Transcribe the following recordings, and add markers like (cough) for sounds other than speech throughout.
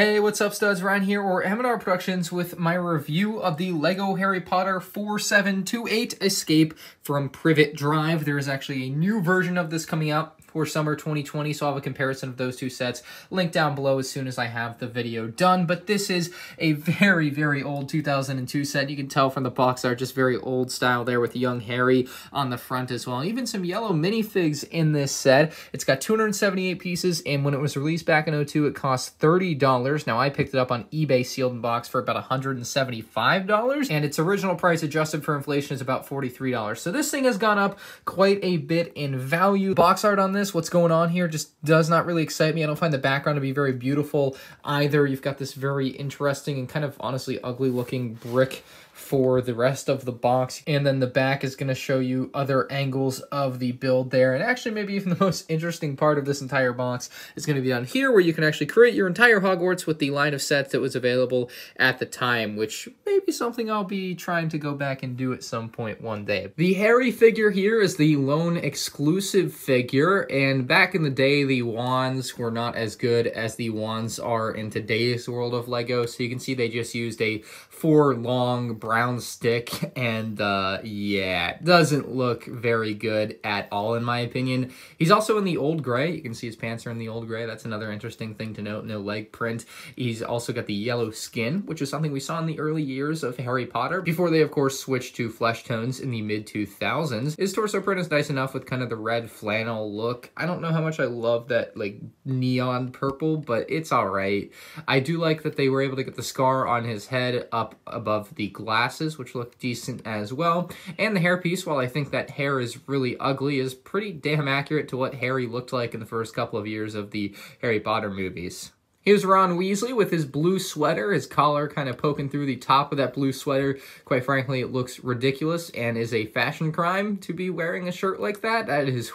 Hey, what's up, studs? Ryan here, or MNR Productions, with my review of the LEGO Harry Potter 4728 Escape from Privet Drive. There is actually a new version of this coming out for summer 2020. So I'll have a comparison of those two sets linked down below as soon as I have the video done. But this is a very, very old 2002 set. You can tell from the box art, just very old style there with young Harry on the front as well. Even some yellow minifigs in this set. It's got 278 pieces. And when it was released back in 02, it cost $30. Now I picked it up on eBay sealed in box for about $175. And its original price adjusted for inflation is about $43. So this thing has gone up quite a bit in value. Box art on this this, what's going on here, just does not really excite me. I don't find the background to be very beautiful either. You've got this very interesting and kind of honestly ugly looking brick for the rest of the box. And then the back is going to show you other angles of the build there. And actually maybe even the most interesting part of this entire box is going to be on here where you can actually create your entire Hogwarts with the line of sets that was available at the time, which may be something I'll be trying to go back and do at some point one day. The Harry figure here is the lone exclusive figure and back in the day, the wands were not as good as the wands are in today's world of LEGO, so you can see they just used a four long brown stick and uh, yeah, doesn't look very good at all in my opinion. He's also in the old gray. You can see his pants are in the old gray. That's another interesting thing to note, no leg print. He's also got the yellow skin, which is something we saw in the early years of Harry Potter before they of course switched to flesh tones in the mid 2000s. His torso print is nice enough with kind of the red flannel look. I don't know how much I love that like neon purple, but it's all right. I do like that they were able to get the scar on his head up up above the glasses, which look decent as well. And the hairpiece, while I think that hair is really ugly, is pretty damn accurate to what Harry looked like in the first couple of years of the Harry Potter movies. Here's Ron Weasley with his blue sweater, his collar kind of poking through the top of that blue sweater. Quite frankly, it looks ridiculous and is a fashion crime to be wearing a shirt like that. That is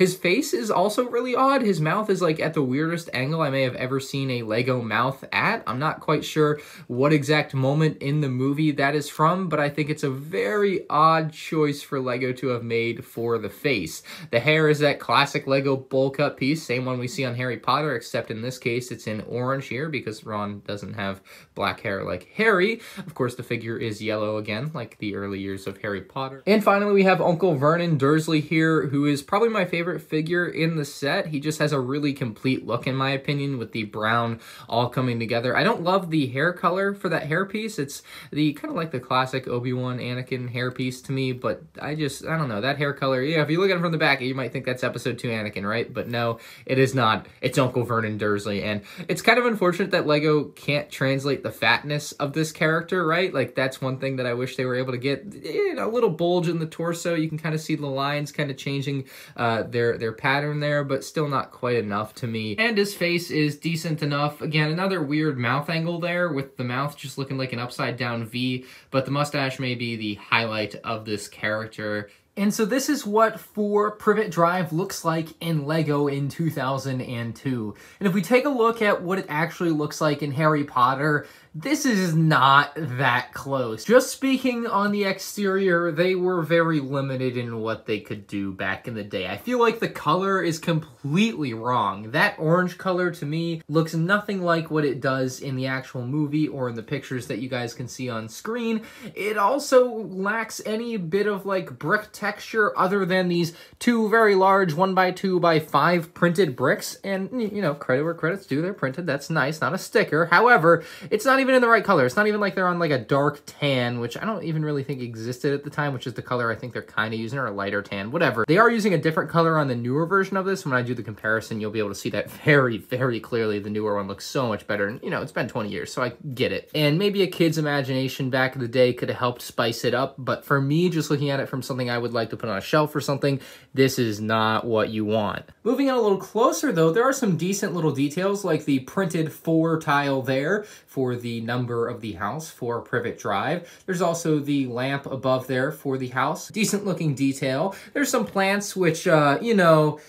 His face is also really odd. His mouth is like at the weirdest angle I may have ever seen a Lego mouth at. I'm not quite sure what exact moment in the movie that is from, but I think it's a very odd choice for Lego to have made for the face. The hair is that classic Lego bowl cut piece, same one we see on Harry Potter, except in this case it's in orange here because Ron doesn't have black hair like Harry. Of course, the figure is yellow again, like the early years of Harry Potter. And finally, we have Uncle Vernon Dursley here, who is probably my favorite figure in the set. He just has a really complete look, in my opinion, with the brown all coming together. I don't love the hair color for that hairpiece. It's the kind of like the classic Obi-Wan Anakin hairpiece to me, but I just, I don't know, that hair color, yeah, if you look at it from the back, you might think that's episode two Anakin, right? But no, it is not. It's Uncle Vernon Dursley, and it's kind of unfortunate that Lego can't translate the fatness of this character, right? Like that's one thing that I wish they were able to get. You know, a little bulge in the torso, you can kind of see the lines kind of changing uh, their their pattern there, but still not quite enough to me. And his face is decent enough. Again, another weird mouth angle there with the mouth just looking like an upside down V, but the mustache may be the highlight of this character and so this is what 4 Privet Drive looks like in LEGO in 2002. And if we take a look at what it actually looks like in Harry Potter, this is not that close. Just speaking on the exterior, they were very limited in what they could do back in the day. I feel like the color is completely wrong. That orange color to me looks nothing like what it does in the actual movie or in the pictures that you guys can see on screen. It also lacks any bit of like brick texture other than these two very large one by two by five printed bricks. And you know, credit where credit's due, they're printed. That's nice, not a sticker. However, it's not even in the right color. It's not even like they're on like a dark tan, which I don't even really think existed at the time, which is the color I think they're kind of using, or a lighter tan, whatever. They are using a different color on the newer version of this. When I do the comparison, you'll be able to see that (laughs) very, very clearly. The newer one looks so much better. And, you know, it's been 20 years, so I get it. And maybe a kid's imagination back in the day could have helped spice it up. But for me, just looking at it from something I would like to put on a shelf or something, this is not what you want. Moving in a little closer, though, there are some decent little details like the printed four tile there for the the number of the house for Privet Drive. There's also the lamp above there for the house. Decent looking detail. There's some plants which, uh, you know,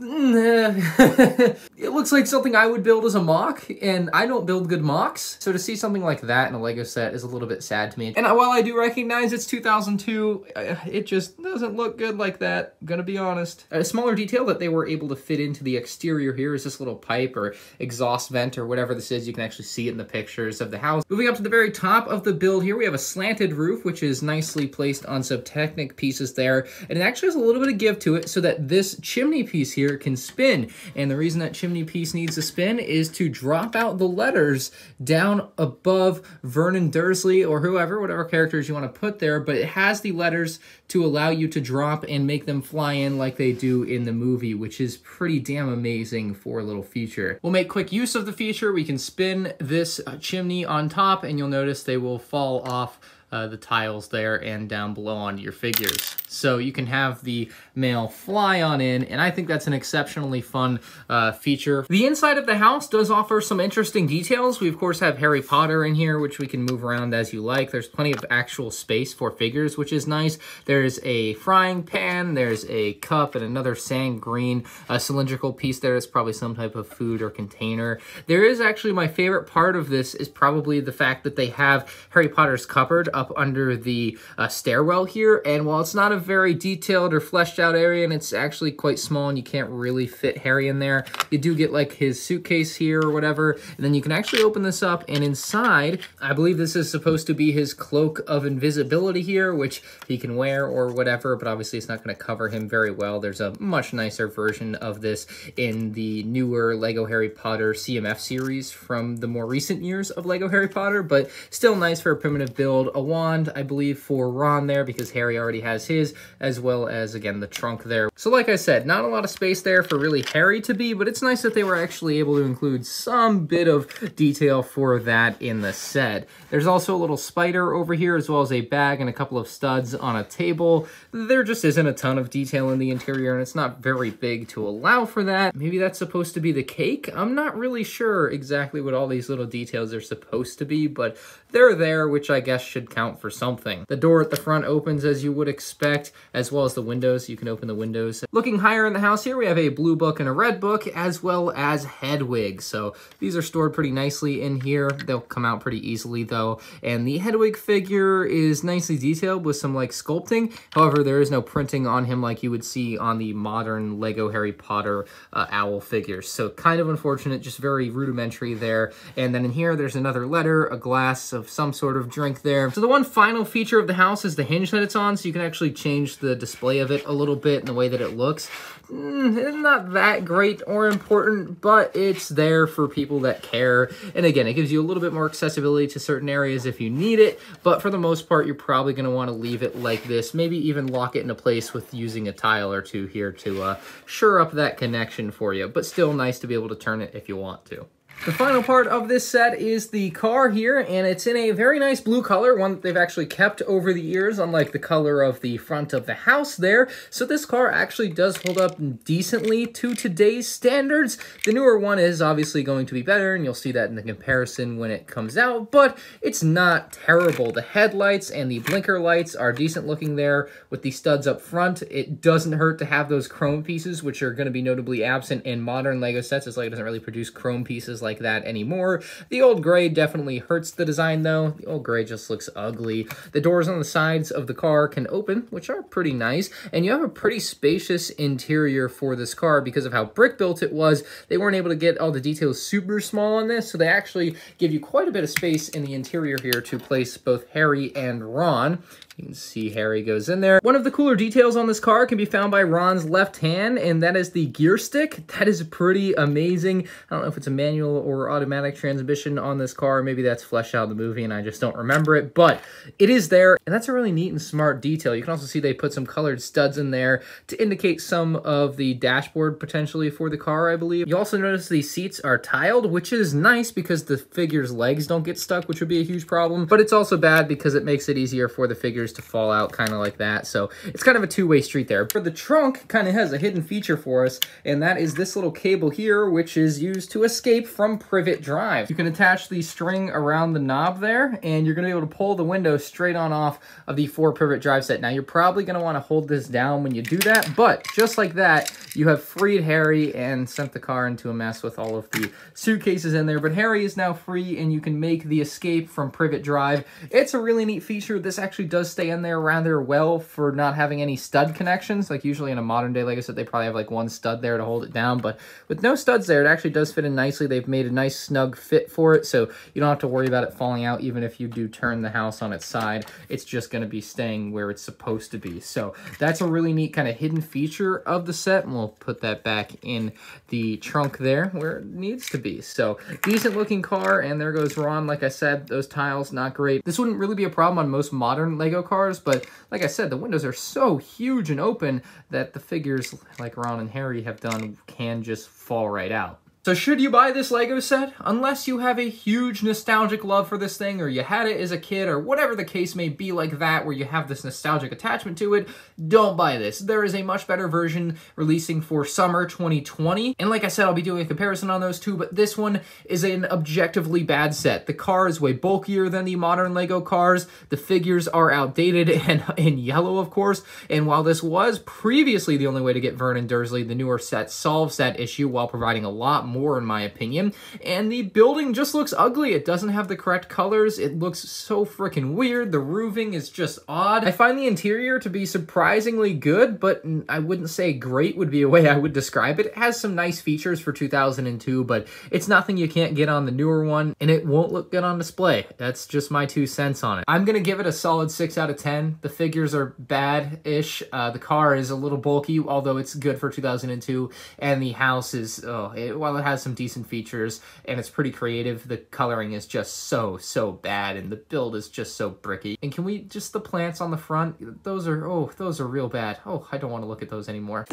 (laughs) it looks like something I would build as a mock, and I don't build good mocks. So to see something like that in a LEGO set is a little bit sad to me. And while I do recognize it's 2002, uh, it just doesn't look good like that, I'm gonna be honest. A smaller detail that they were able to fit into the exterior here is this little pipe or exhaust vent or whatever this is. You can actually see it in the pictures of the house. Moving up to the very top of the build here, we have a slanted roof, which is nicely placed on some Technic pieces there. And it actually has a little bit of give to it so that this chimney piece here here can spin. And the reason that chimney piece needs to spin is to drop out the letters down above Vernon Dursley or whoever, whatever characters you want to put there, but it has the letters to allow you to drop and make them fly in like they do in the movie, which is pretty damn amazing for a little feature. We'll make quick use of the feature. We can spin this uh, chimney on top and you'll notice they will fall off uh, the tiles there and down below on your figures. So you can have the mail fly on in, and I think that's an exceptionally fun uh, feature. The inside of the house does offer some interesting details. We, of course, have Harry Potter in here, which we can move around as you like. There's plenty of actual space for figures, which is nice. There's a frying pan, there's a cup, and another sand green uh, cylindrical piece there. That's probably some type of food or container. There is actually my favorite part of this is probably the fact that they have Harry Potter's cupboard up under the uh, stairwell here. And while it's not a very detailed or fleshed out area, and it's actually quite small and you can't really fit Harry in there, you do get like his suitcase here or whatever. And then you can actually open this up and inside, I believe this is supposed to be his cloak of invisibility here, which he can wear or whatever, but obviously it's not gonna cover him very well. There's a much nicer version of this in the newer LEGO Harry Potter CMF series from the more recent years of LEGO Harry Potter, but still nice for a primitive build. A wand, I believe, for Ron there because Harry already has his, as well as, again, the trunk there. So like I said, not a lot of space there for really Harry to be, but it's nice that they were actually able to include some bit of detail for that in the set. There's also a little spider over here, as well as a bag and a couple of studs on a table. There just isn't a ton of detail in the interior, and it's not very big to allow for that. Maybe that's supposed to be the cake? I'm not really sure exactly what all these little details are supposed to be, but they're there, which I guess should kind count for something. The door at the front opens as you would expect, as well as the windows. You can open the windows. Looking higher in the house here, we have a blue book and a red book, as well as Hedwig. So these are stored pretty nicely in here. They'll come out pretty easily though. And the Hedwig figure is nicely detailed with some like sculpting. However, there is no printing on him like you would see on the modern Lego Harry Potter uh, owl figures. So kind of unfortunate, just very rudimentary there. And then in here, there's another letter, a glass of some sort of drink there. So the one final feature of the house is the hinge that it's on, so you can actually change the display of it a little bit and the way that it looks. Mm, it's not that great or important, but it's there for people that care. And again, it gives you a little bit more accessibility to certain areas if you need it, but for the most part, you're probably gonna wanna leave it like this, maybe even lock it in a place with using a tile or two here to uh, sure up that connection for you, but still nice to be able to turn it if you want to. The final part of this set is the car here, and it's in a very nice blue color, one that they've actually kept over the years, unlike the color of the front of the house there. So this car actually does hold up decently to today's standards. The newer one is obviously going to be better, and you'll see that in the comparison when it comes out, but it's not terrible. The headlights and the blinker lights are decent looking there with the studs up front. It doesn't hurt to have those chrome pieces, which are going to be notably absent in modern LEGO sets, as LEGO doesn't really produce chrome pieces like like that anymore. The old gray definitely hurts the design though. The old gray just looks ugly. The doors on the sides of the car can open, which are pretty nice. And you have a pretty spacious interior for this car because of how brick built it was. They weren't able to get all the details super small on this. So they actually give you quite a bit of space in the interior here to place both Harry and Ron. You can see Harry goes in there. One of the cooler details on this car can be found by Ron's left hand, and that is the gear stick. That is pretty amazing. I don't know if it's a manual or automatic transmission on this car. Maybe that's fleshed out in the movie and I just don't remember it, but it is there. And that's a really neat and smart detail. You can also see they put some colored studs in there to indicate some of the dashboard potentially for the car, I believe. You also notice the seats are tiled, which is nice because the figure's legs don't get stuck, which would be a huge problem. But it's also bad because it makes it easier for the figures to fall out kind of like that. So it's kind of a two-way street there. But the trunk kind of has a hidden feature for us, and that is this little cable here, which is used to escape from privet drive. You can attach the string around the knob there, and you're gonna be able to pull the window straight on off of the four privet drive set. Now you're probably gonna wanna hold this down when you do that, but just like that, you have freed Harry and sent the car into a mess with all of the suitcases in there. But Harry is now free and you can make the escape from privet drive. It's a really neat feature. This actually does stay in there rather well for not having any stud connections. Like usually in a modern day Lego set, they probably have like one stud there to hold it down. But with no studs there, it actually does fit in nicely. They've made a nice snug fit for it. So you don't have to worry about it falling out even if you do turn the house on its side. It's just going to be staying where it's supposed to be. So that's a really neat kind of hidden feature of the set. And we'll put that back in the trunk there where it needs to be. So decent looking car. And there goes Ron. Like I said, those tiles, not great. This wouldn't really be a problem on most modern Lego Mario cars, but like I said, the windows are so huge and open that the figures like Ron and Harry have done can just fall right out. So should you buy this LEGO set? Unless you have a huge nostalgic love for this thing, or you had it as a kid, or whatever the case may be like that, where you have this nostalgic attachment to it, don't buy this. There is a much better version releasing for summer 2020, and like I said, I'll be doing a comparison on those two, but this one is an objectively bad set. The car is way bulkier than the modern LEGO cars, the figures are outdated (laughs) and in yellow, of course, and while this was previously the only way to get Vernon Dursley, the newer set solves that issue while providing a lot more in my opinion. And the building just looks ugly. It doesn't have the correct colors. It looks so freaking weird. The roofing is just odd. I find the interior to be surprisingly good, but I wouldn't say great would be a way I would describe it. It has some nice features for 2002, but it's nothing you can't get on the newer one, and it won't look good on display. That's just my two cents on it. I'm gonna give it a solid 6 out of 10. The figures are bad-ish. Uh, the car is a little bulky, although it's good for 2002, and the house is, oh, it, well, it has some decent features and it's pretty creative. The coloring is just so, so bad and the build is just so bricky. And can we, just the plants on the front, those are, oh, those are real bad. Oh, I don't want to look at those anymore.